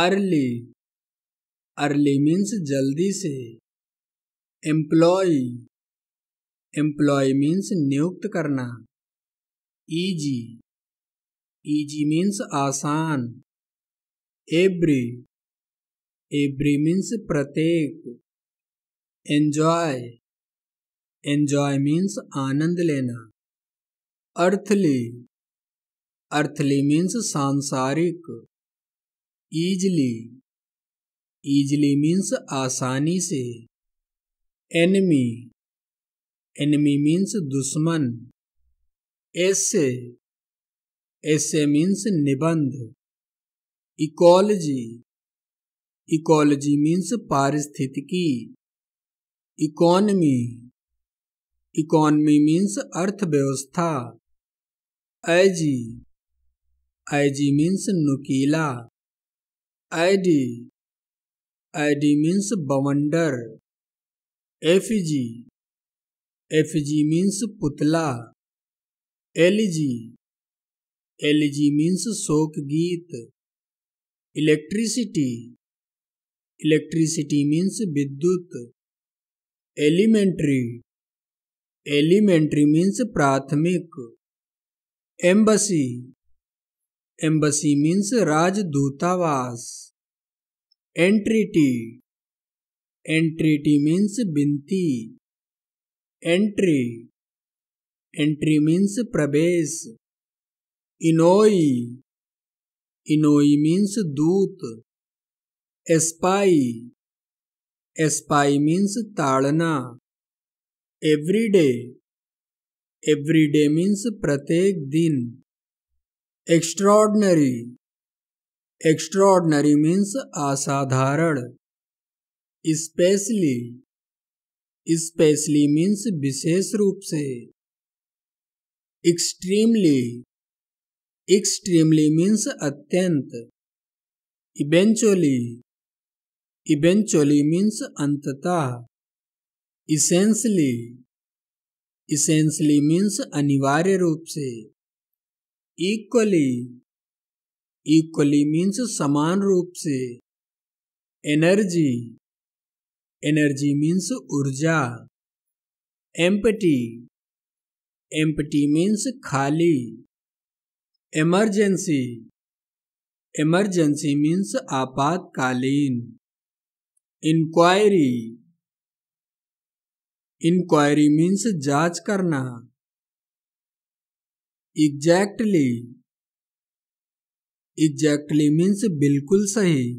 Early early means जल्दी से employ employ means नियुक्त करना ईजी ईजी मीन्स आसान एवरी एवरी मीन्स प्रत्येक एंजॉय एंजॉय मीन्स आनंद लेना अर्थली अर्थली मीन्स सांसारिक ईजली ईजली मीन्स आसानी से एनमी एनमी मीन्स दुश्मन ऐसे ऐसे मीन्स निबंध इकोलॉजी इकोलॉजी मीन्स पारिस्थितिकी इकोनमी इकोनमी मीन्स अर्थव्यवस्था एजी एजी मीन्स नुकीला ID. ID means bavander. FG. Effigy means पुतला LG. LG मीन्स शोक गीत इलेक्ट्रिसिटी इलेक्ट्रिसिटी मीन्स विद्युत एलिमेंट्री एलिमेंट्री मीन्स प्राथमिक एम्बसी एम्बसी मीन्स राजदूतावास एंट्रीटी एंट्रीटी मीन्स बिनती एंट्री एंट्री मीन्स प्रवेश इनोई इनोई मीन्स दूत एस्पाई एस्पाई मीन्स ताड़ना एवरी एवरीडे मीन्स प्रत्येक दिन एक्स्ट्रॉर्डनरी एक्स्ट्रॉर्डनरी मीन्स असाधारण स्पेशली स्पेशली मीन्स विशेष रूप से एक्सट्रीमली एक्सट्रीमली मीन्स अत्यंत इवेंचुअली इवेंचुअली मीन्स अंततः इसेंसली इसेंसली मीन्स अनिवार्य रूप से इक्वली इक्वली मीन्स समान रूप से एनर्जी एनर्जी मीन्स ऊर्जा एम्पटी एम्पटी मीन्स खाली एमरजेंसी एमरजेंसी मीन्स आपातकालीन इंक्वायरी इंक्वायरी मीन्स जांच करना एग्जैक्टली exactly. एग्जैक्टली मीन्स बिल्कुल सही